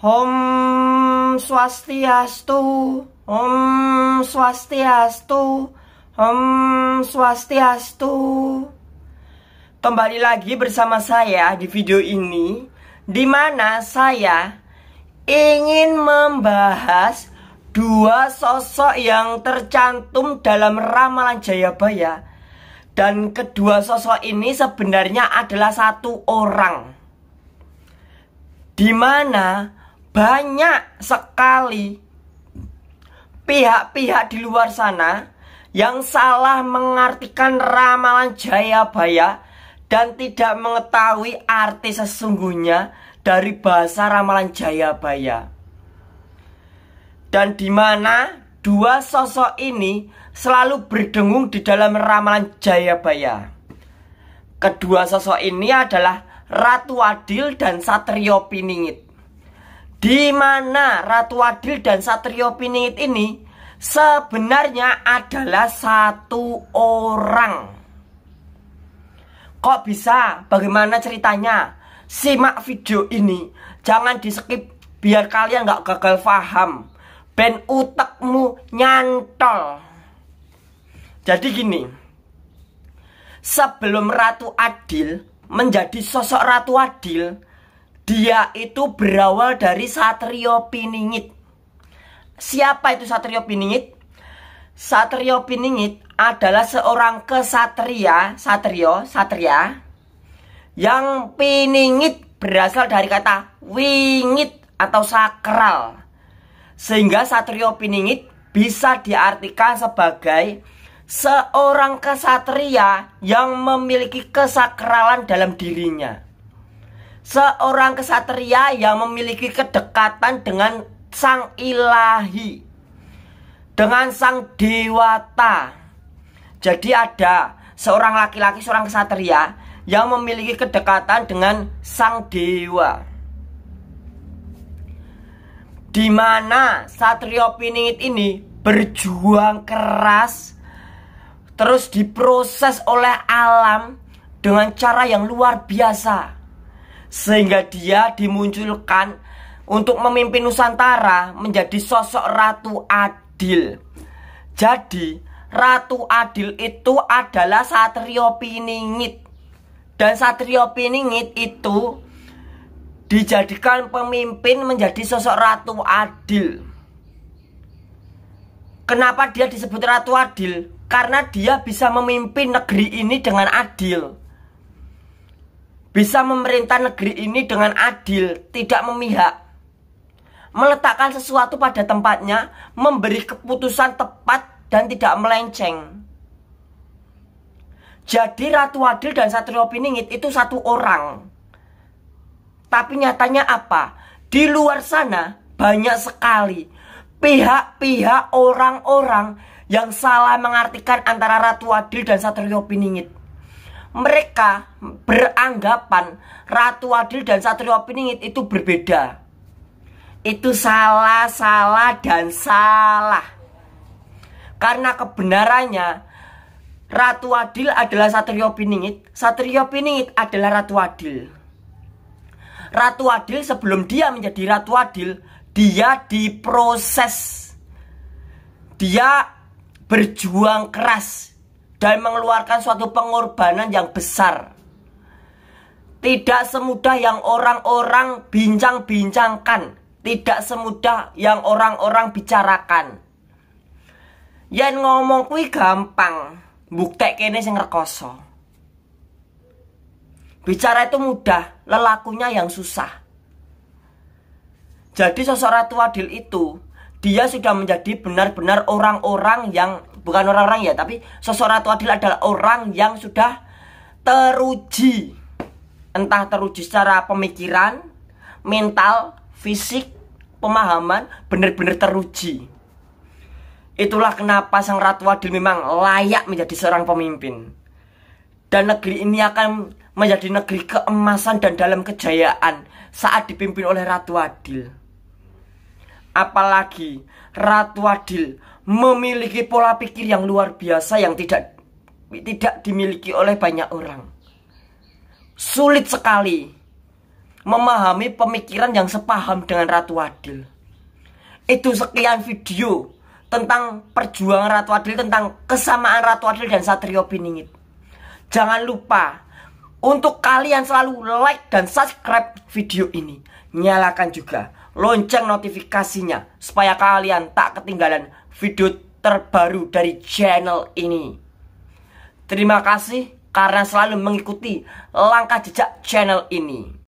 Om Swastiastu, Om Swastiastu, Om Swastiastu. Kembali lagi bersama saya di video ini, di mana saya ingin membahas dua sosok yang tercantum dalam ramalan Jayabaya. Dan kedua sosok ini sebenarnya adalah satu orang. Di mana banyak sekali pihak-pihak di luar sana yang salah mengartikan ramalan Jayabaya dan tidak mengetahui arti sesungguhnya dari bahasa ramalan Jayabaya. Dan di mana dua sosok ini selalu berdengung di dalam ramalan Jayabaya. Kedua sosok ini adalah Ratu Adil dan Satrio Piningit di mana Ratu Adil dan Satrio Piningit ini sebenarnya adalah satu orang. Kok bisa? Bagaimana ceritanya? Simak video ini. Jangan di skip biar kalian nggak gagal paham. Ben utekmu nyantol. Jadi gini. Sebelum Ratu Adil menjadi sosok Ratu Adil, dia itu berawal dari Satrio Piningit. Siapa itu Satrio Piningit? Satrio Piningit adalah seorang kesatria, satrio, satria yang piningit berasal dari kata wingit atau sakral. Sehingga satrio piningit bisa diartikan sebagai seorang kesatria yang memiliki kesakralan dalam dirinya seorang kesatria yang memiliki kedekatan dengan sang ilahi dengan sang dewata jadi ada seorang laki-laki seorang kesatria yang memiliki kedekatan dengan sang dewa di mana Satrio Piningit ini berjuang keras terus diproses oleh alam dengan cara yang luar biasa sehingga dia dimunculkan untuk memimpin Nusantara menjadi sosok ratu adil. Jadi, ratu adil itu adalah Satrio Piningit. Dan Satrio Piningit itu dijadikan pemimpin menjadi sosok ratu adil. Kenapa dia disebut ratu adil? Karena dia bisa memimpin negeri ini dengan adil bisa memerintah negeri ini dengan adil, tidak memihak, meletakkan sesuatu pada tempatnya, memberi keputusan tepat dan tidak melenceng. Jadi Ratu Adil dan Satrio Piningit itu satu orang. Tapi nyatanya apa? Di luar sana banyak sekali pihak-pihak orang-orang yang salah mengartikan antara Ratu Adil dan Satrio Piningit mereka beranggapan Ratu Adil dan Satrio Piningit itu berbeda. Itu salah, salah, dan salah. Karena kebenarannya Ratu Adil adalah Satrio Piningit, Satrio Piningit adalah Ratu Adil. Ratu Adil sebelum dia menjadi Ratu Adil, dia diproses. Dia berjuang keras, dan mengeluarkan suatu pengorbanan yang besar. Tidak semudah yang orang-orang bincang-bincangkan, tidak semudah yang orang-orang bicarakan. yang ngomong kuwi gampang, bukti kene sing rekoso. Bicara itu mudah, lelakunya yang susah. Jadi sosok Ratu Adil itu, dia sudah menjadi benar-benar orang-orang yang bukan orang-orang ya tapi sosok Ratu Adil adalah orang yang sudah teruji entah teruji secara pemikiran mental fisik pemahaman benar-benar teruji itulah kenapa sang Ratu Adil memang layak menjadi seorang pemimpin dan negeri ini akan menjadi negeri keemasan dan dalam kejayaan saat dipimpin oleh Ratu Adil. Apalagi Ratu Adil memiliki pola pikir yang luar biasa yang tidak tidak dimiliki oleh banyak orang. Sulit sekali memahami pemikiran yang sepaham dengan Ratu Adil. Itu sekian video tentang perjuangan Ratu Adil tentang kesamaan Ratu Adil dan Satrio Piningit. Jangan lupa untuk kalian selalu like dan subscribe video ini. Nyalakan juga lonceng notifikasinya supaya kalian tak ketinggalan video terbaru dari channel ini. Terima kasih karena selalu mengikuti langkah jejak channel ini.